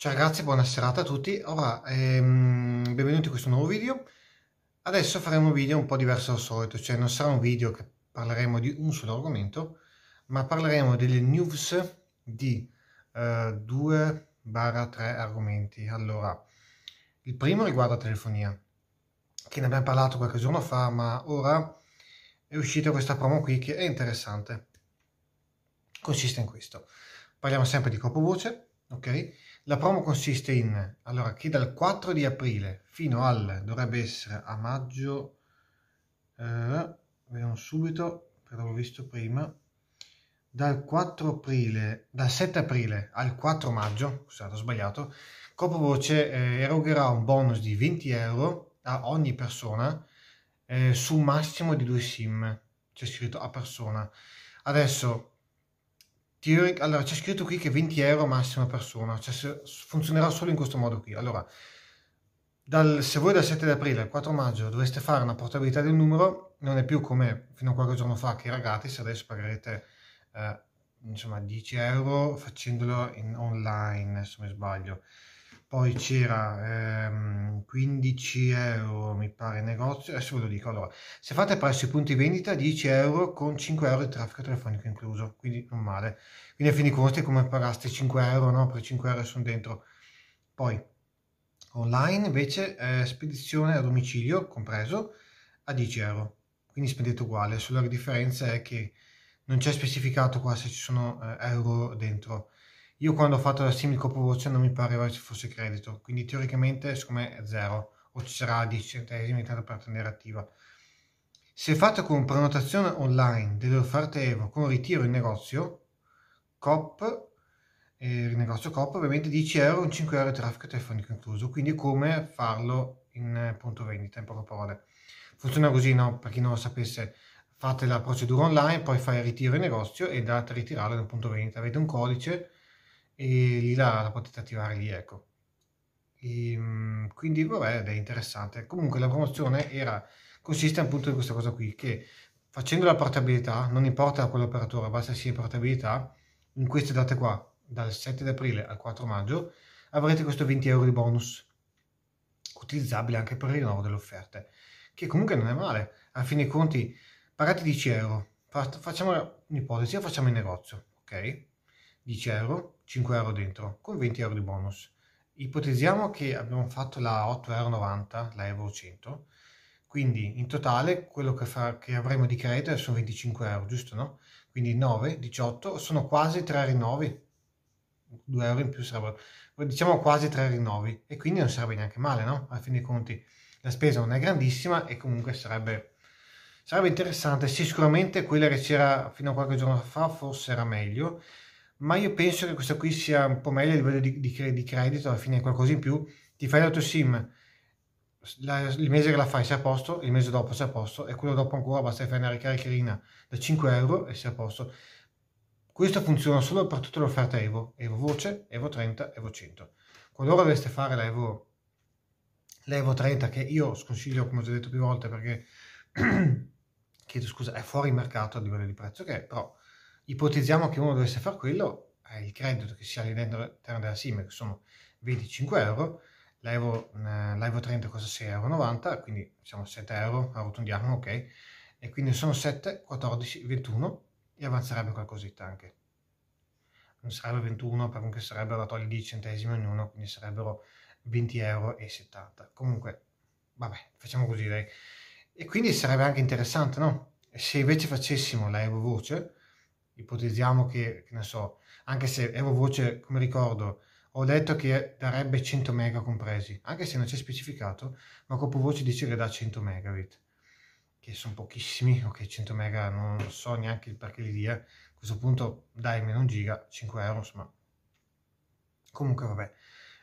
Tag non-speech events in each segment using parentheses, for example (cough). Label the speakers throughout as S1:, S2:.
S1: Ciao ragazzi, buona serata a tutti. Ora, ehm, benvenuti in questo nuovo video. Adesso faremo un video un po' diverso dal solito, cioè non sarà un video che parleremo di un solo argomento, ma parleremo delle news di eh, 2-3 argomenti. Allora, il primo riguarda telefonia, che ne abbiamo parlato qualche giorno fa, ma ora è uscita questa promo qui che è interessante. Consiste in questo. Parliamo sempre di coprovoce, ok? La promo consiste in, allora, che dal 4 di aprile fino al, dovrebbe essere a maggio, eh, vediamo subito, perché l'ho visto prima, dal 4 aprile, dal 7 aprile al 4 maggio, scusate ho sbagliato, Coprovoce eh, erogherà un bonus di 20 euro a ogni persona eh, su un massimo di due sim, c'è scritto a persona. Adesso Turing, allora c'è scritto qui che 20 euro massima persona, cioè funzionerà solo in questo modo qui. Allora, dal, se voi dal 7 aprile al 4 maggio doveste fare una portabilità del numero, non è più come fino a qualche giorno fa che era gratis, adesso pagherete eh, insomma 10 euro facendolo in online, se mi sbaglio poi c'era ehm, 15 euro mi pare negozio adesso ve lo dico allora se fate presso i punti vendita 10 euro con 5 euro di traffico telefonico incluso quindi non male quindi a fini conti come pagaste 5 euro no per 5 euro sono dentro poi online invece eh, spedizione a domicilio compreso a 10 euro quindi spendete uguale solo la differenza è che non c'è specificato qua se ci sono eh, euro dentro io quando ho fatto la simile coproduzione non mi pareva ci fosse credito, quindi teoricamente siccome è zero, o ci sarà 10 centesimi tanto per tenere attiva. Se fate con prenotazione online delle offerte Evo con ritiro in negozio, COP, eh, il negozio COP ovviamente 10 euro, un 5 euro di traffico telefonico incluso, quindi come farlo in eh, punto vendita, in poche parole. Funziona così, no? Per chi non lo sapesse, fate la procedura online, poi fai il ritiro in negozio e andate a ritirarlo da punto vendita. Avete un codice e lì la, la potete attivare lì, ecco. E, ehm, quindi vabbè, ed è interessante. Comunque la promozione era, consiste appunto in questa cosa qui, che facendo la portabilità, non importa quale quell'operatore, basta sia portabilità, in queste date qua, dal 7 di aprile al 4 maggio, avrete questo 20 euro di bonus, utilizzabile anche per il rinnovo delle offerte, che comunque non è male. A fine conti, pagate 10 euro, facciamo un'ipotesi, facciamo in negozio, ok? 10 euro, 5 euro dentro con 20 euro di bonus. Ipotizziamo che abbiamo fatto la 8,90 euro, la Evo 100, quindi in totale quello che, fa, che avremo di credito sono 25 euro, giusto no? Quindi 9, 18, sono quasi 3 rinnovi, 2 euro in più sarebbero, diciamo quasi 3 rinnovi e quindi non sarebbe neanche male, no? Alla fine dei conti la spesa non è grandissima e comunque sarebbe, sarebbe interessante, sì sicuramente quella che c'era fino a qualche giorno fa forse era meglio, ma io penso che questa qui sia un po' meglio a livello di, di, di credito, alla fine qualcosa in più, ti fai la l'autosim, la, il mese che la fai sei a posto, il mese dopo sei a posto e quello dopo ancora basta fare una ricaricherina da 5 euro e sei a posto. Questo funziona solo per tutte le offerte Evo, Evo Voce, Evo 30, Evo 100. Qualora doveste fare l'Evo, l'Evo 30, che io sconsiglio come ho già detto più volte perché (clears throat) chiedo scusa, è fuori mercato a livello di prezzo, che okay, però ipotizziamo che uno dovesse fare quello, eh, il credito che si ha all'interno della SIM, che sono 25 euro, l'Evo, l'Evo 30 costa 6,90 euro, quindi siamo 7 euro, arrotondiamo, ok? E quindi sono 7, 14, 21 e avanzerebbe qualcosetta anche. Non sarebbe 21 perché sarebbero a 10 centesimi ognuno, quindi sarebbero 20 euro e 70. Comunque, vabbè, facciamo così dai. E quindi sarebbe anche interessante, no? Se invece facessimo l'Evo voce, ipotizziamo che, che ne so, anche se ero voce, come ricordo, ho detto che darebbe 100 mega compresi, anche se non c'è specificato, ma CopoVoce dice che dà 100 megabit, che sono pochissimi, ok 100 mega non so neanche perché li dia, a questo punto dai meno un giga, 5 euro insomma, comunque vabbè.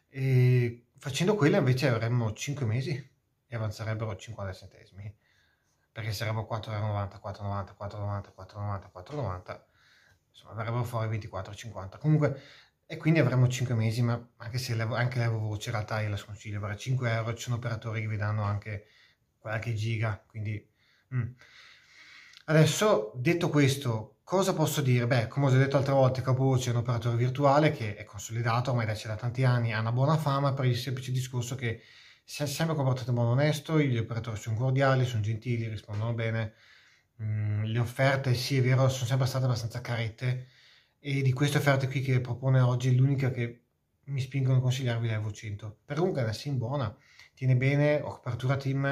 S1: E facendo quello invece avremmo 5 mesi e avanzerebbero 50 centesimi, perché saremmo 4,90, 4,90, 4,90, 4,90, 4,90 insomma, verrebbero fuori 24-50. Comunque, e quindi avremo 5 mesi, ma anche se levo, anche levo voce, in realtà io la sconsiglio, per 5 euro ci sono operatori che vi danno anche qualche giga, quindi... Mm. Adesso, detto questo, cosa posso dire? Beh, come ho già detto altre volte, Capovoce è un operatore virtuale che è consolidato, ormai da c'è da tanti anni, ha una buona fama per il semplice discorso che si è sempre comportato in modo onesto, gli operatori sono cordiali, sono gentili, rispondono bene, Mm, le offerte, sì è vero, sono sempre state abbastanza carette e di queste offerte qui che propone oggi l'unica che mi spingono a consigliarvi l'Evo 100. Per comunque è una sim buona, tiene bene, ho copertura team,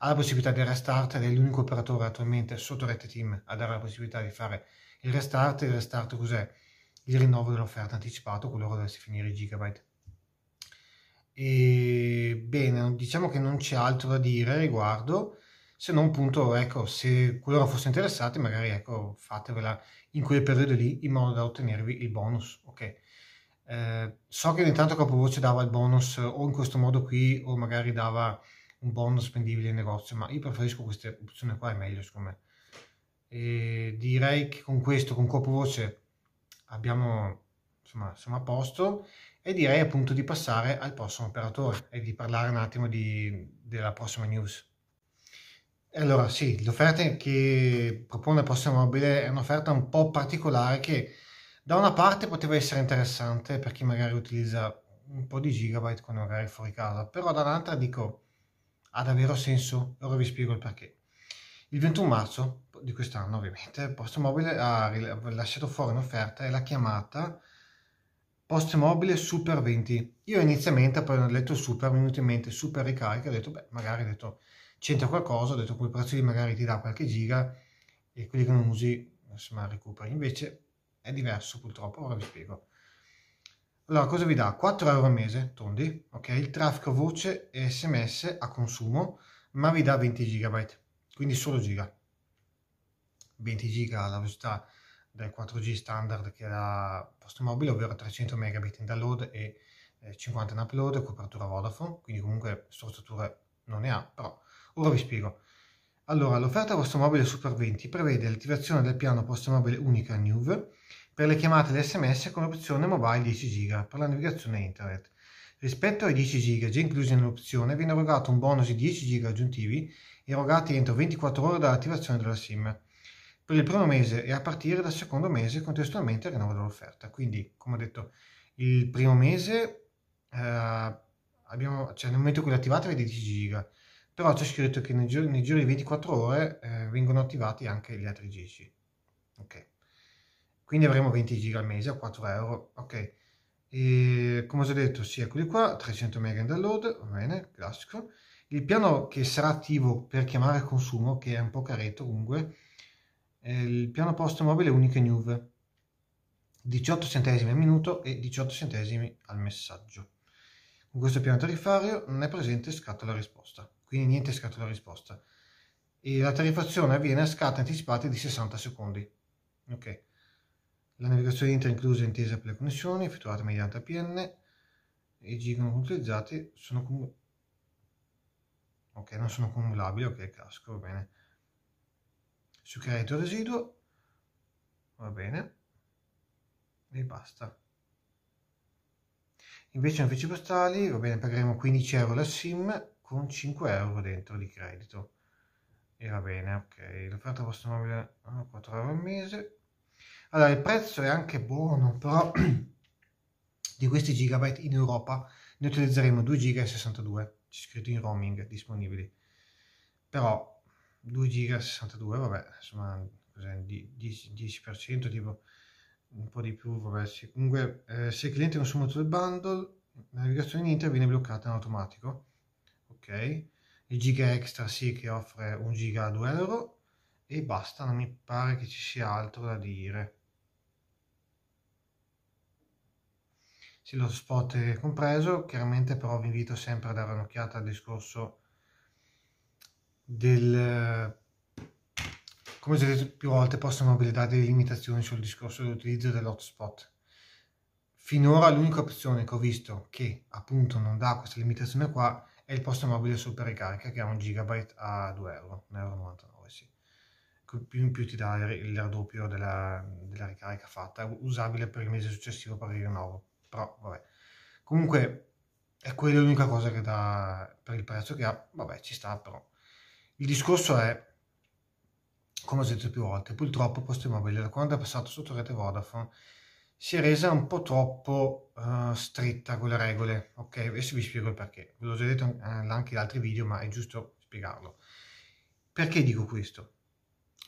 S1: ha la possibilità di restart ed è l'unico operatore attualmente sotto rete team a dare la possibilità di fare il restart. Il restart cos'è? Il rinnovo dell'offerta anticipato, qualora dovesse finire i gigabyte. E bene, diciamo che non c'è altro da dire riguardo se non appunto ecco, se qualora fosse interessati magari ecco, fatevela in quel periodo lì in modo da ottenervi il bonus. Okay. Eh, so che ogni tanto Capovoce dava il bonus o in questo modo qui o magari dava un bonus spendibile in negozio, ma io preferisco queste opzioni qua, è meglio secondo me. E direi che con questo, con Capovoce, abbiamo, insomma, siamo a posto e direi appunto di passare al prossimo operatore e di parlare un attimo di, della prossima news. Allora sì, l'offerta che propone Prossimo Mobile è un'offerta un po' particolare che da una parte poteva essere interessante per chi magari utilizza un po' di gigabyte quando magari è fuori casa, però dall'altra dico ha davvero senso? Ora vi spiego il perché. Il 21 marzo di quest'anno ovviamente Poste Mobile ha lasciato fuori un'offerta e l'ha chiamata Post Mobile Super 20. Io inizialmente poi ho letto Super, mi è venuto in mente Super Ricarica, ho detto beh magari ho detto c'entra qualcosa, ho detto quel prezzo lì magari ti dà qualche giga e quelli che non usi insomma recuperi, invece è diverso purtroppo, ora vi spiego. Allora, cosa vi dà? 4 euro al mese, tondi, ok? Il traffico voce e sms a consumo, ma vi dà 20 gigabyte, quindi solo giga. 20 giga la velocità del 4G standard che ha posto mobile, ovvero 300 megabit in download e 50 eh, in upload, copertura Vodafone, quindi comunque strutture non ne ha, però Ora vi oh. spiego. Allora, l'offerta vostro mobile Super 20 prevede l'attivazione del piano mobile Unica NUV per le chiamate di sms con opzione mobile 10 giga per la navigazione internet. Rispetto ai 10 giga già inclusi nell'opzione, viene erogato un bonus di 10 giga aggiuntivi erogati entro 24 ore dall'attivazione della SIM per il primo mese e a partire dal secondo mese contestualmente al rinnovo dell'offerta. Quindi, come ho detto, il primo mese eh, abbiamo, cioè nel momento in cui l'attivate avete 10 giga, però c'è scritto che nei giorni, nei giorni di 24 ore eh, vengono attivati anche gli altri 10. Ok. Quindi avremo 20 giga al mese a 4 euro. Ok. E, come ho già detto, sì, eccoli qua, 300 mega in download, va bene, classico. Il piano che sarà attivo per chiamare consumo, che è un po' caretto comunque, il piano post mobile Uniche News, 18 centesimi al minuto e 18 centesimi al messaggio. Con questo piano tariffario non è presente scatto la risposta quindi niente scatola risposta. E la tariffazione avviene a scatti anticipati di 60 secondi. Ok. La navigazione intra inclusa intesa per le connessioni effettuate mediante APN e gig non utilizzati sono cum- ok, non sono cumulabili, ok, casco, va bene. Su credito residuo, va bene, e basta. Invece nei uffici postali, va bene, pagheremo 15 euro la SIM con 5 euro dentro di credito. E va bene, ok. L'offerta vostro mobile a ah, 4 euro al mese. Allora, il prezzo è anche buono, però (clears throat) di questi gigabyte in Europa ne utilizzeremo 2 giga e 62, c'è scritto in roaming disponibili. Però 2 giga e 62, vabbè, insomma, 10%, 10% tipo un po' di più, vabbè, sì. comunque eh, se il cliente consuma tutto il bundle, la navigazione in internet viene bloccata in automatico il giga extra sì che offre 1 giga a 2 euro e basta, non mi pare che ci sia altro da dire. se lo spot è compreso, chiaramente però vi invito sempre a dare un'occhiata al discorso del come ho detto più volte possono abilitare delle limitazioni sul discorso dell'utilizzo dell'hotspot finora l'unica opzione che ho visto che appunto non dà questa limitazione qua e il posto mobile super ricarica che è un gigabyte a 2 euro, 1,99 euro sì. Più in più ti dà il raddoppio della, della ricarica fatta, usabile per il mese successivo per il rinnovo, però vabbè. Comunque è quella l'unica cosa che dà per il prezzo che ha, vabbè ci sta però. Il discorso è, come ho detto più volte, purtroppo posto Mobile da quando è passato sotto rete Vodafone si è resa un po' troppo uh, stretta con le regole, ok? Adesso vi spiego il perché, ve l'ho già detto eh, anche in altri video, ma è giusto spiegarlo. Perché dico questo?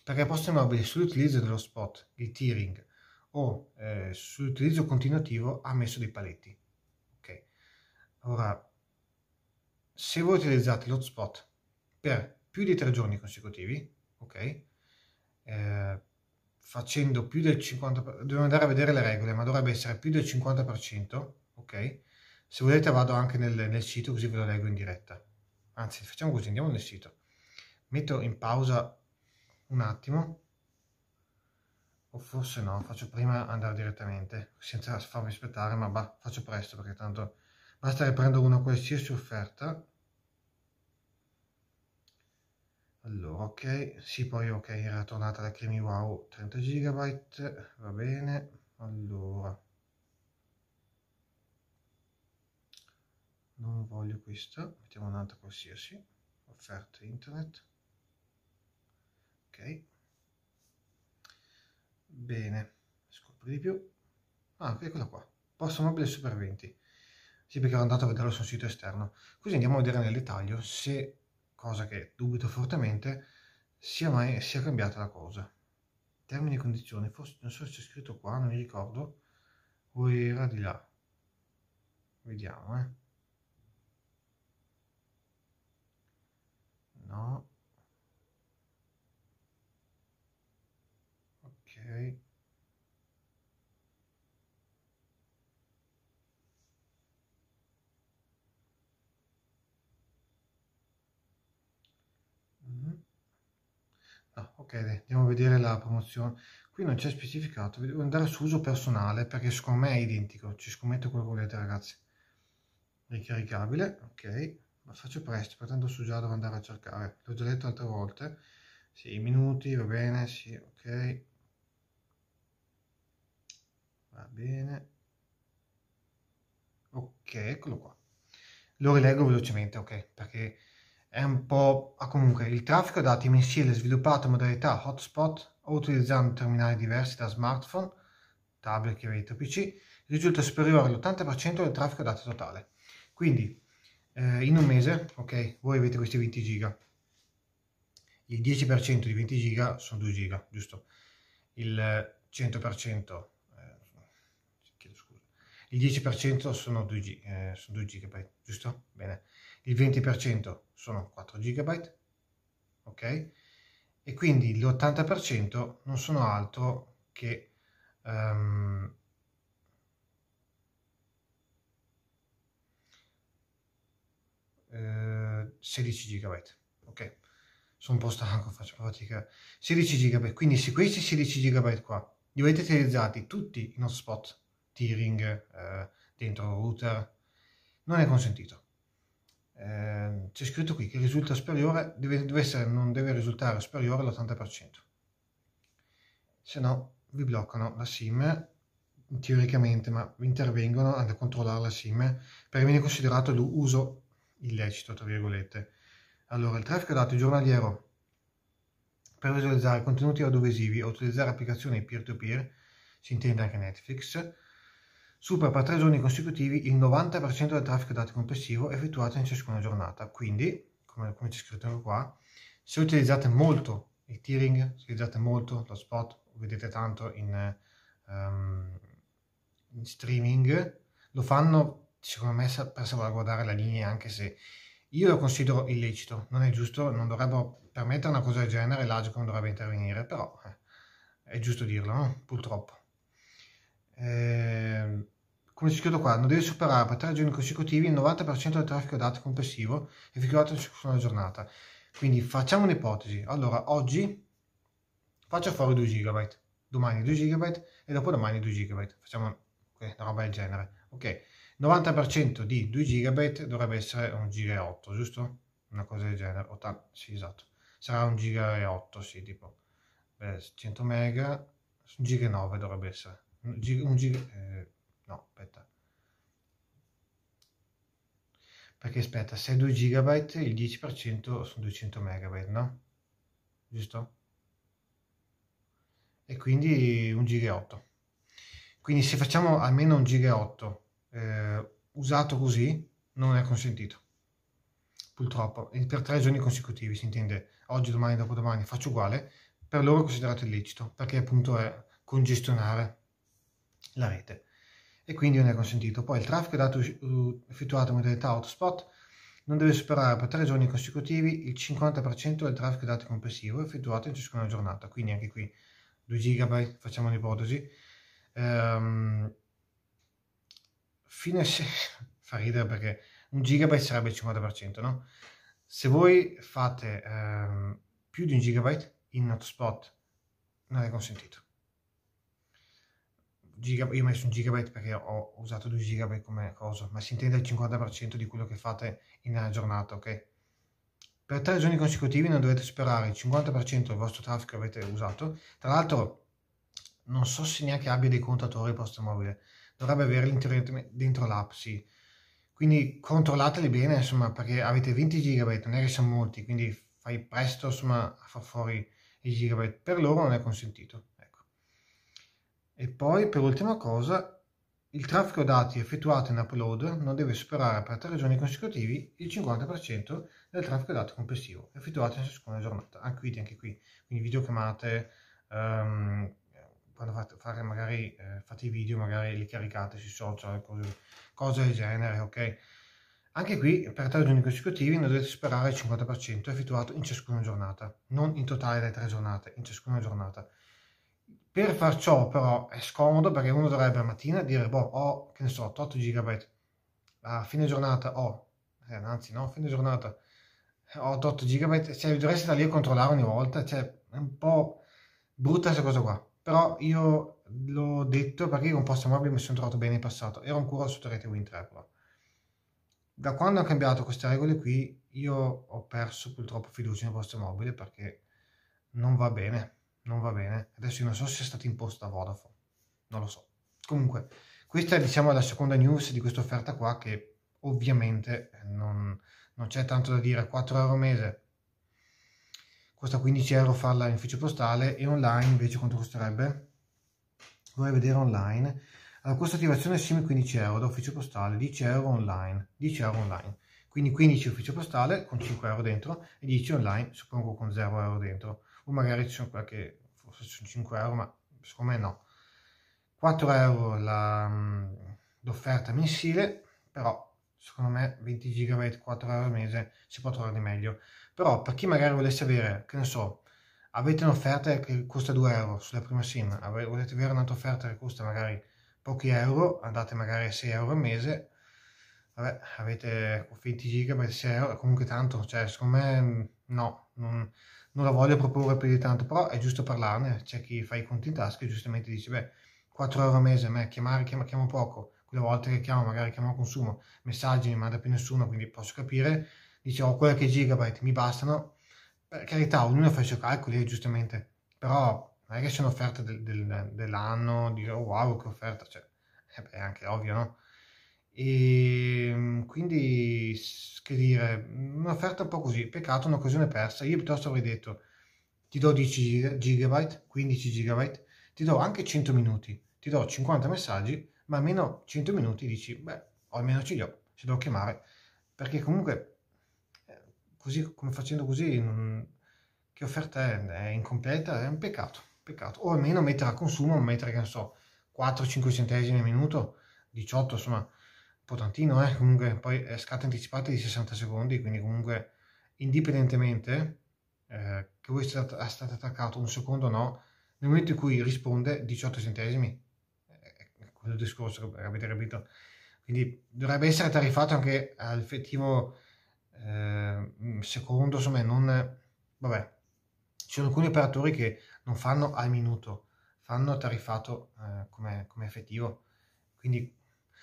S1: Perché posto Mobile sull'utilizzo dello spot, il tearing, o eh, sull'utilizzo continuativo ha messo dei paletti, ok? Ora, se voi utilizzate l'hotspot per più di tre giorni consecutivi, ok? Eh, facendo più del 50%, devo andare a vedere le regole, ma dovrebbe essere più del 50%, ok? Se volete vado anche nel, nel sito così ve lo leggo in diretta. Anzi, facciamo così, andiamo nel sito. Metto in pausa un attimo, o forse no, faccio prima andare direttamente, senza farmi aspettare, ma bah, faccio presto perché tanto basta che prendo una qualsiasi offerta, allora ok sì poi ok era tornata la creamy wow 30 GB va bene allora non voglio questa mettiamo un'altra qualsiasi offerta internet ok bene scopri di più ah eccola qua posto mobile super 20 sì perché ero andato a vederlo sul sito esterno così andiamo a vedere nel dettaglio se cosa che dubito fortemente, sia mai sia cambiata la cosa. Termini e condizioni, forse non so se c'è scritto qua, non mi ricordo, o era di là. Vediamo, eh. No. ok andiamo a vedere la promozione qui non c'è specificato devo andare su uso personale perché secondo me è identico ci scommetto quello che volete ragazzi ricaricabile ok ma faccio presto pertanto su già devo andare a cercare l'ho già detto altre volte 6 minuti va bene sì ok va bene ok eccolo qua lo rilego velocemente ok perché è un po'... comunque il traffico dati mensile sviluppato in modalità hotspot o utilizzando terminali diversi da smartphone, tablet, chiavetta PC, risulta superiore all'80% del traffico dati totale. Quindi, eh, in un mese, ok, voi avete questi 20 giga. Il 10% di 20 giga sono 2 giga, giusto? Il 100%, eh, scusa, il 10% sono 2, G, eh, sono 2 gigabyte, giusto? Bene il 20% sono 4 GB, ok? E quindi l'80% non sono altro che um, eh, 16 GB, ok? Sono un po' stanco, (laughs) faccio fatica. 16 GB, quindi se questi 16 GB qua li avete utilizzati tutti in hotspot, tiering, eh, dentro router, non è consentito Ehm, c'è scritto qui che risulta superiore, deve, deve essere, non deve risultare superiore all'80%. Se no vi bloccano la SIM teoricamente, ma vi intervengono a controllare la SIM perché viene considerato l'uso illecito, tra virgolette. Allora, il traffico dati giornaliero per visualizzare contenuti audiovisivi o utilizzare applicazioni peer to -peer, si intende anche Netflix, supera per tre giorni consecutivi il 90% del traffico dati complessivo effettuato in ciascuna giornata. Quindi, come, come c'è scritto anche qua, se utilizzate molto il tiering, se utilizzate molto lo spot, lo vedete tanto in, um, in streaming, lo fanno secondo me per salvaguardare la linea, anche se io lo considero illecito, non è giusto, non dovrebbero permettere una cosa del genere, l'agico non dovrebbe intervenire, però eh, è giusto dirlo, no? purtroppo eh, come si scrive qua, non deve superare per tre giorni consecutivi il 90% del traffico dati complessivo effettuato una giornata. Quindi facciamo un'ipotesi. Allora, oggi faccio fuori 2 GB, domani 2 GB e dopodomani 2 GB. Facciamo una roba del genere. Ok, 90% di 2 GB dovrebbe essere 1 giga e 8, giusto? Una cosa del genere. 80, sì, esatto. Sarà 1 giga e 8, sì, tipo. 100 eh, mega, 1 giga 9 dovrebbe essere. Un giga... eh, no, aspetta. Perché aspetta, se è 2 GB il 10% sono 200 MB, no? Giusto? E quindi 1 giga 8. Quindi se facciamo almeno 1 giga 8 eh, usato così, non è consentito purtroppo, per tre giorni consecutivi, si intende oggi, domani, dopodomani, faccio uguale, per loro è considerato illecito, perché appunto è congestionare la rete e quindi non è consentito. Poi il traffico dato eh, effettuato in modalità hotspot non deve superare per tre giorni consecutivi il 50% del traffico dati complessivo effettuato in ciascuna giornata, quindi anche qui 2 GB, facciamo un'ipotesi. Ehm, fine se... (laughs) fa ridere perché un gigabyte sarebbe il 50%, no? Se voi fate ehm, più di un gigabyte in hotspot non è consentito gigabyte, io ho messo un gigabyte perché ho usato 2 gigabyte come cosa, ma si intende il 50% di quello che fate in una giornata, ok? Per tre giorni consecutivi non dovete sperare il 50% del vostro traffico che avete usato, tra l'altro non so se neanche abbia dei contatori posta mobile, dovrebbe averli dentro l'app, sì. Quindi controllateli bene, insomma, perché avete 20 gigabyte, non è che sono molti, quindi fai presto, insomma, a far fuori i gigabyte. Per loro non è consentito. E poi, per ultima cosa, il traffico dati effettuato in upload non deve superare per tre giorni consecutivi il 50% del traffico dati complessivo effettuato in ciascuna giornata. Anche qui, anche qui. quindi videochiamate, um, ehm, quando fate, fare magari, eh, fate i video, magari li caricate sui social, cose, cose del genere, ok? Anche qui per tre giorni consecutivi non dovete superare il 50% effettuato in ciascuna giornata, non in totale le tre giornate, in ciascuna giornata. Per far ciò però è scomodo perché uno dovrebbe la mattina dire, boh, ho, che ne so, 8 GB, a fine giornata ho, eh, anzi no, a fine giornata ho 8 GB, cioè dovresti stare lì a controllare ogni volta, cioè è un po' brutta questa cosa qua. Però io l'ho detto perché con con Mobile mi sono trovato bene in passato, ero ancora sotto rete Win3 però. Da quando ho cambiato queste regole qui, io ho perso purtroppo fiducia in Mobile perché non va bene non va bene. Adesso io non so se è stata imposta Vodafone, non lo so. Comunque, questa diciamo, è diciamo la seconda news di questa offerta qua che ovviamente non, non c'è tanto da dire, 4 euro al mese costa 15 euro farla in ufficio postale e online invece quanto costerebbe? Vorrei vedere online. Allora, costo attivazione è simile a 15 euro da ufficio postale, 10 euro online, 10 euro online. Quindi 15 ufficio postale con 5 euro dentro e 10 online, suppongo con 0 euro dentro. O magari ci sono qualche su 5 euro, ma secondo me no. 4 euro mm, l'offerta mensile, però secondo me 20 GB, 4 euro al mese si può trovare di meglio. Però per chi magari volesse avere, che ne so, avete un'offerta che costa 2 euro sulla prima SIM, volete avere un'altra offerta che costa magari pochi euro, andate magari a 6 euro al mese, vabbè, avete 20 GB, 6 euro, comunque tanto, cioè secondo me mm, no, non, non la voglio proporre più di tanto, però è giusto parlarne, c'è chi fa i conti in tasca e giustamente dice, beh, 4 euro al mese, a me chiamare, chiama, chiamo poco, quelle volte che chiamo magari chiamo a consumo, messaggi mi manda più nessuno, quindi posso capire, dice ho qualche gigabyte, mi bastano, per carità, ognuno fa i suoi calcoli, eh, giustamente, però non è che sono offerte del, del, dell'anno, dire oh, wow che offerta, cioè, eh è anche ovvio, no? E ehm, quindi, che dire, un'offerta un po' così, peccato, un'occasione persa. Io piuttosto avrei detto, ti do 10 GB, 15 GB, ti do anche 100 minuti, ti do 50 messaggi, ma almeno 100 minuti dici, beh, o almeno ce li ho, se devo chiamare, perché comunque, eh, così come facendo così, non, che offerta è? È incompleta, è un peccato, peccato. O almeno mettere a consumo, mettere, che ne so, 4-5 centesimi al minuto, 18, insomma, po' tantino, eh? comunque poi è eh, scatta anticipata di 60 secondi, quindi comunque indipendentemente eh, che voi state, state attaccato un secondo o no, nel momento in cui risponde 18 centesimi, eh, eh, è quello il discorso che avete capito. Quindi dovrebbe essere tariffato anche all'effettivo eh, mm, secondo, insomma, non... Vabbè, ci sono alcuni operatori che non fanno al minuto, fanno tariffato eh, come effettivo. Quindi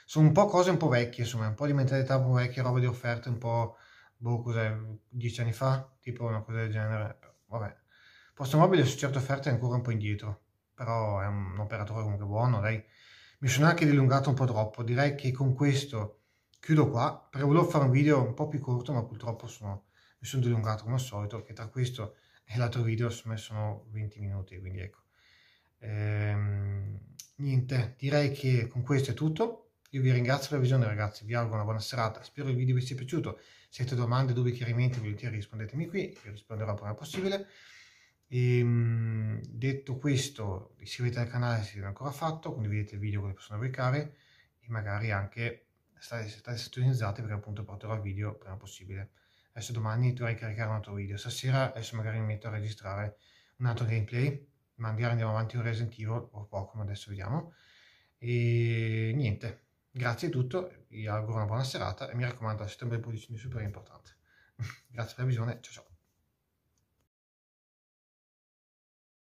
S1: sono un po' cose un po' vecchie, insomma, un po' di mentalità un po' vecchia, roba di offerte un po', boh, cos'è, dieci anni fa, tipo una cosa del genere. Vabbè, Posto Mobile su certe offerte è ancora un po' indietro, però è un operatore comunque buono, dai. Mi sono anche dilungato un po' troppo, direi che con questo chiudo qua, perché volevo fare un video un po' più corto, ma purtroppo sono, mi sono dilungato come al solito, che tra questo e l'altro video insomma, sono 20 minuti, quindi ecco. Ehm, niente, direi che con questo è tutto io vi ringrazio per la visione ragazzi, vi auguro una buona serata, spero il video vi sia piaciuto. Se avete domande, dubbi, chiarimenti, volentieri rispondetemi qui, vi risponderò prima possibile. E, ehm, detto questo, iscrivetevi al canale se non ancora fatto, condividete il video con le persone a voi care e magari anche state, state sintonizzate perché appunto porterò il video prima possibile. Adesso domani dovrei caricare un altro video, stasera adesso magari mi metto a registrare un altro gameplay, ma magari andiamo avanti un Resident o poco, ma adesso vediamo. E niente Grazie di tutto, vi auguro una buona serata e mi raccomando, a settembre le è super importante. (laughs) Grazie per la visione, ciao ciao.